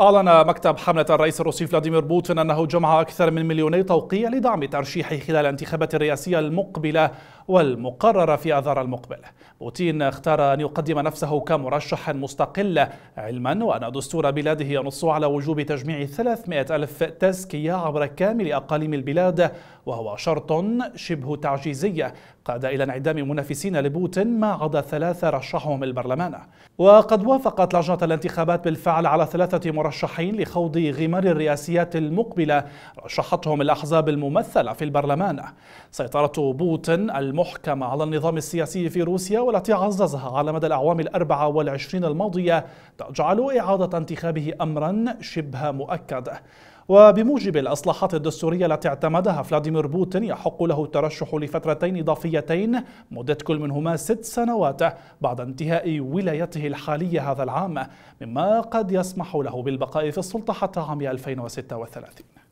أعلن مكتب حملة الرئيس الروسي فلاديمير بوتين أنه جمع أكثر من مليوني توقيع لدعم ترشيحه خلال الانتخابات الرئاسية المقبلة والمقررة في آذار المقبل بوتين اختار أن يقدم نفسه كمرشح مستقل علما وأن دستور بلاده ينص على وجوب تجميع 300 ألف تزكية عبر كامل أقاليم البلاد وهو شرط شبه تعجيزي قاد إلى انعدام منافسين لبوتين ما عدا ثلاثة رشحهم البرلمان وقد وافقت لجنة الانتخابات بالفعل على ثلاثة مرشحين المرشحين لخوض غمار الرئاسيات المقبلة رشحتهم الأحزاب الممثلة في البرلمان سيطرة بوتين المحكمة على النظام السياسي في روسيا والتي عززها على مدى الأعوام الأربعة والعشرين الماضية تجعل إعادة انتخابه أمرا شبه مؤكد وبموجب الأصلاحات الدستورية التي اعتمدها فلاديمير بوتين يحق له الترشح لفترتين إضافيتين مدة كل منهما ست سنوات بعد انتهاء ولايته الحالية هذا العام مما قد يسمح له بالبقاء في السلطة حتى عام 2036